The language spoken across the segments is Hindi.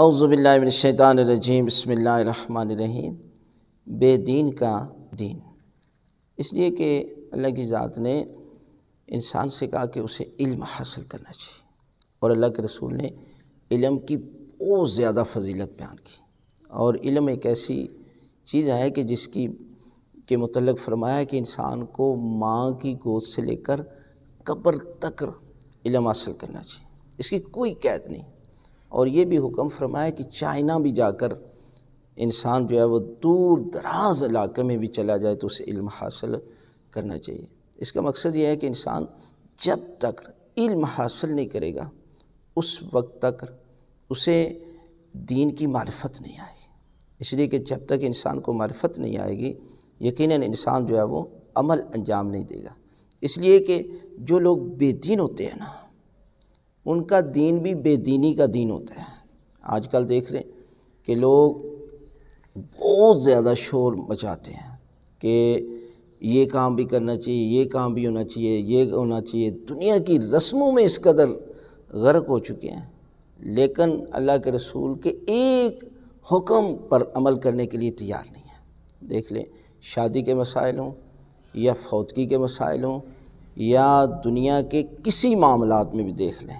अवज़बिल्लाशैतानरजीम बसमीम बेदीन का दीन इसलिए कि अल्लाह की ज़ात ने इंसान से कहा कि उसे इल्म हासिल करना चाहिए और अल्लाह के रसूल ने इल्म की बहुत ज़्यादा फजीलत बयान की और इल्म एक ऐसी चीज़ है कि जिसकी के मतलब फरमाया कि इंसान को माँ की गोद से लेकर कब्र तक इल्म हासिल करना चाहिए इसकी कोई कैद नहीं और ये भी हुक्म फरमाया कि चाइना भी जाकर इंसान जो है वो दूर दराज इलाके में भी चला जाए तो उसे इल्म हासिल करना चाहिए इसका मकसद ये है कि इंसान जब तक इल्म हासिल नहीं करेगा उस वक्त तक उसे दीन की मारफत नहीं आएगी इसलिए कि जब तक इंसान को मार्फत नहीं आएगी यकीनन इंसान जो है वो अमल अंजाम नहीं देगा इसलिए कि जो लोग बेदीन होते हैं ना उनका दीन भी बेदीनी का दीन होता है आजकल देख रहे हैं कि लोग बहुत ज़्यादा शोर मचाते हैं कि ये काम भी करना चाहिए ये काम भी होना चाहिए ये होना चाहिए दुनिया की रस्मों में इस कदर गर्क हो चुके हैं लेकिन अल्लाह के रसूल के एक हुक्म पर अमल करने के लिए तैयार नहीं है देख लें शादी के मसाइल हों या फौतगी के मसाइल हों या दुनिया के किसी मामला में भी देख लें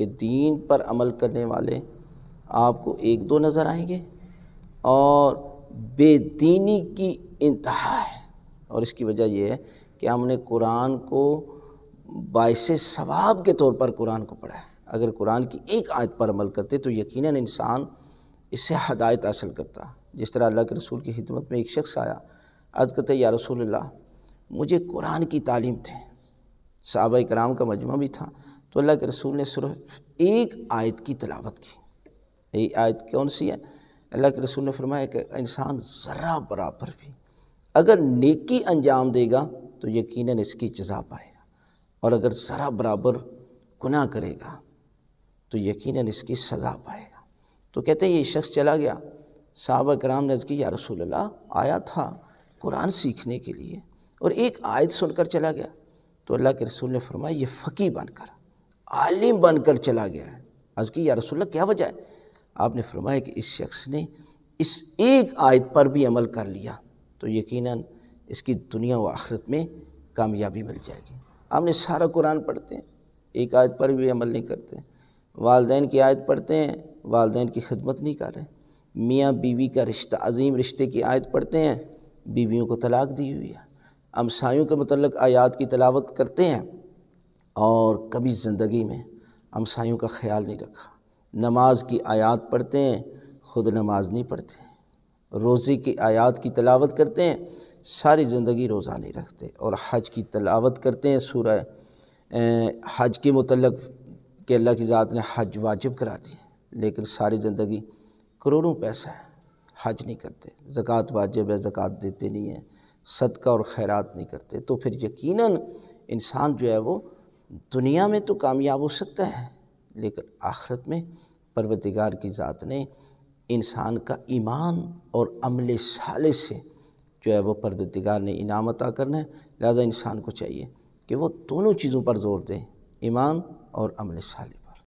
कि दीन पर अमल करने वाले आपको एक दो नज़र आएंगे और बेदीनी की इंतहा है और इसकी वजह यह है कि हमने कुरान को बायस सवाब के तौर पर कुरान को पढ़ा है अगर कुरान की एक आयत पर अमल करते तो यकीनन इंसान इससे हदायत हासिल करता जिस तरह अल्लाह के रसूल की खिदमत में एक शख्स आया अर्ज़ करते या रसूल मुझे कुरान की तालीम थे सहाब कराम का मजमा भी था तो अल्लाह के रसूल ने सिर्फ एक आयत की तलावत की ये आयत कौन सी है अल्लाह के रसूल ने फरमाया कि इंसान ज़रा बराबर भी अगर नेकी अंजाम देगा तो यकीन इसकी जजा पाएगा और अगर ज़रा बराबर गुनाह करेगा तो यकीन इसकी सज़ा पाएगा तो कहते हैं ये शख्स चला गया साहब कराम ने या रसूल आया था कुरान सीखने के लिए और एक आयत सुनकर चला गया तो अल्लाह के रसूल ने फरमाया ये फ़की बनकर आलिम बनकर चला गया है आज की या रसुल्ला क्या वजह है आपने फरमाया कि इस शख्स ने इस एक आयत पर भी अमल कर लिया तो यकीनन इसकी दुनिया व आखरत में कामयाबी मिल जाएगी आपने सारा कुरान पढ़ते हैं एक आयत पर भी अमल नहीं करते वालदे की आयत पढ़ते हैं वालदे की खिदमत नहीं कर रहे मियाँ बीवी का रिश्ता अजीम रिश्ते की आयत पढ़ते हैं बीवियों को तलाक दी हुई है हमसायों के मतलब आयात की तलावत करते हैं और कभी ज़िंदगी में हमसायों का ख्याल नहीं रखा नमाज की आयत पढ़ते हैं ख़ुद नमाज नहीं पढ़ते रोज़े की आयत की तलावत करते हैं सारी ज़िंदगी रोज़ा नहीं रखते और हज की तलावत करते हैं सूर्य हज के मतलब कि अल्लाह की ज़ात ने हज वाजिब करा दी लेकिन सारी ज़िंदगी करोड़ों पैसा है हज नहीं करते ज़क़़त वाजिब है ज़क़़त देते नहीं हैं सदका और खैरात नहीं करते तो फिर यकीन इंसान जो है वो दुनिया में तो कामयाब हो सकता है लेकिन आखरत में परवतगार की ज़ात ने इंसान का ईमान और अमल साले से जो है वह परवतगार ने इनाम अता करना है लिहाजा इंसान को चाहिए कि वह दोनों चीज़ों पर जोर दें ईमान और अमल साले